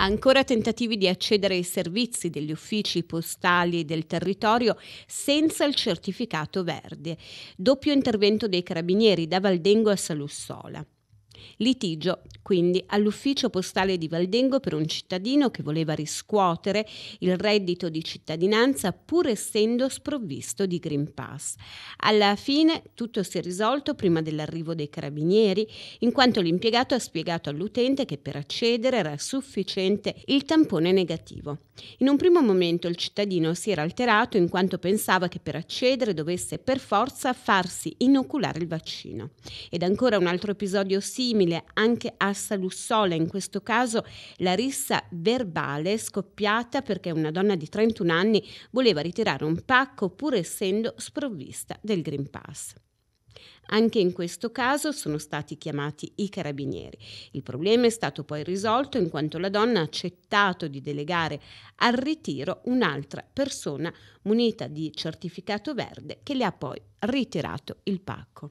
ancora tentativi di accedere ai servizi degli uffici postali del territorio senza il certificato verde, doppio intervento dei carabinieri da Valdengo a Salussola. Litigio quindi all'ufficio postale di Valdengo per un cittadino che voleva riscuotere il reddito di cittadinanza pur essendo sprovvisto di Green Pass. Alla fine tutto si è risolto prima dell'arrivo dei carabinieri, in quanto l'impiegato ha spiegato all'utente che per accedere era sufficiente il tampone negativo. In un primo momento il cittadino si era alterato in quanto pensava che per accedere dovesse per forza farsi inoculare il vaccino. Ed ancora un altro episodio simile simile anche a Salussola, in questo caso la rissa verbale scoppiata perché una donna di 31 anni voleva ritirare un pacco pur essendo sprovvista del Green Pass. Anche in questo caso sono stati chiamati i carabinieri. Il problema è stato poi risolto in quanto la donna ha accettato di delegare al ritiro un'altra persona munita di certificato verde che le ha poi ritirato il pacco.